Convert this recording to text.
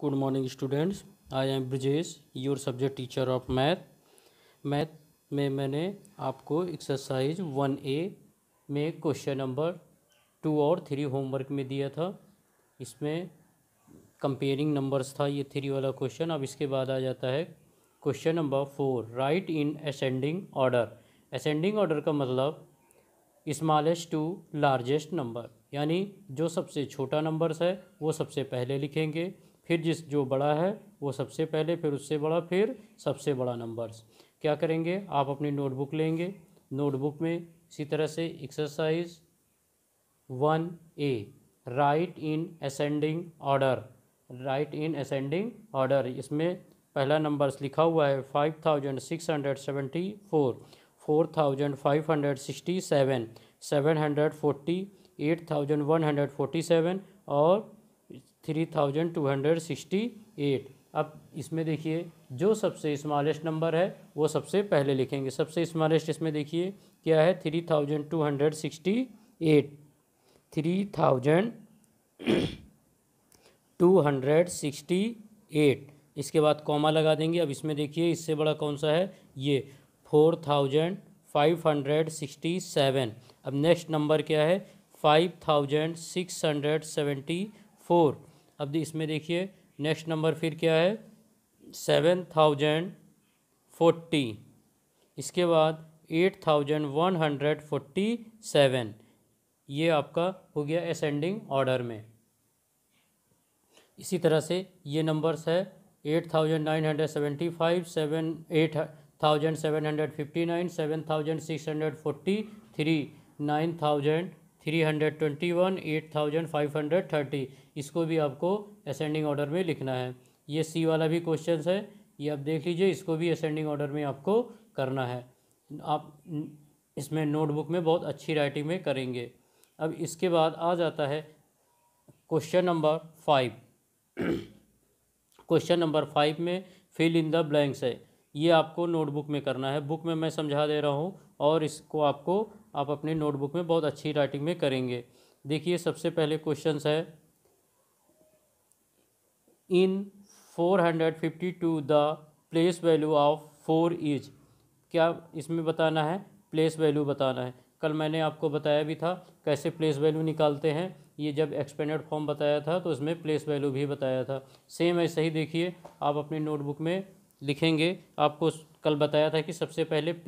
good morning students I am Brajesh your subject teacher of math math में मैंने आपको exercise one A में question number two और three homework में दिया था इसमें कंपेयरिंग नंबर्स था ये थ्री वाला क्वेश्चन अब इसके बाद आ जाता है question number four write in ascending order ascending order का मतलब इस्मालेस्ट टू लार्जेस्ट नंबर यानी जो सबसे छोटा नंबर्स है वो सबसे पहले लिखेंगे फिर जिस जो बड़ा है वो सबसे पहले फिर उससे बड़ा फिर सबसे बड़ा नंबर्स क्या करेंगे आप अपनी नोटबुक लेंगे नोटबुक में इसी तरह से exercise one A write in ascending order write in ascending order इसमें पहला नंबर्स लिखा हुआ है five thousand six hundred seventy four four thousand five hundred sixty seven seven hundred forty eight thousand one hundred forty seven और three thousand two hundred sixty eight अब इसमें देखिए जो सबसे स्मॉलेस्ट नंबर है वो सबसे पहले लिखेंगे सबसे स्मॉलेस्ट इसमें देखिए क्या है three thousand two hundred sixty eight three thousand two hundred sixty eight इसके बाद कॉमा लगा देंगे अब इसमें देखिए इससे बड़ा कौन सा है ये four thousand five hundred sixty seven अब नेक्स्ट नंबर क्या है five thousand six hundred seventy four अब इसमें देखिए नेक्स्ट नंबर फिर क्या है सेवन थाउजेंड फोर्टी इसके बाद eight thousand one hundred forty seven ये आपका हो गया असेंडिंग ऑर्डर में इसी तरह से ये नंबर्स है eight thousand nine hundred seventy five seven eight thousand seven hundred fifty nine seven thousand six hundred forty three nine thousand three hundred twenty one eight thousand five hundred thirty इसको भी आपको ascending order में लिखना है ये सी वाला भी question है ये आप देख लीजिए इसको भी असेंडिंग ऑर्डर में आपको करना है आप इसमें नोटबुक में बहुत अच्छी राइटिंग में करेंगे अब इसके बाद आ जाता है question number five question number five में फिल इन द ब्लैंक्स है ये आपको नोटबुक में करना है बुक में मैं समझा दे रहा हूँ और इसको आपको आप अपने नोटबुक में बहुत अच्छी राइटिंग में करेंगे देखिए सबसे पहले क्वेश्चन है in 452 the place value of four is क्या इसमें बताना है प्लेस वैल्यू बताना है कल मैंने आपको बताया भी था कैसे प्लेस वैल्यू निकालते हैं ये जब एक्सपेंडेड फॉर्म बताया था तो उसमें प्लेस वैल्यू भी बताया था सेम ऐसे ही देखिए आप अपने नोटबुक में लिखेंगे आपको कल बताया था कि सबसे पहले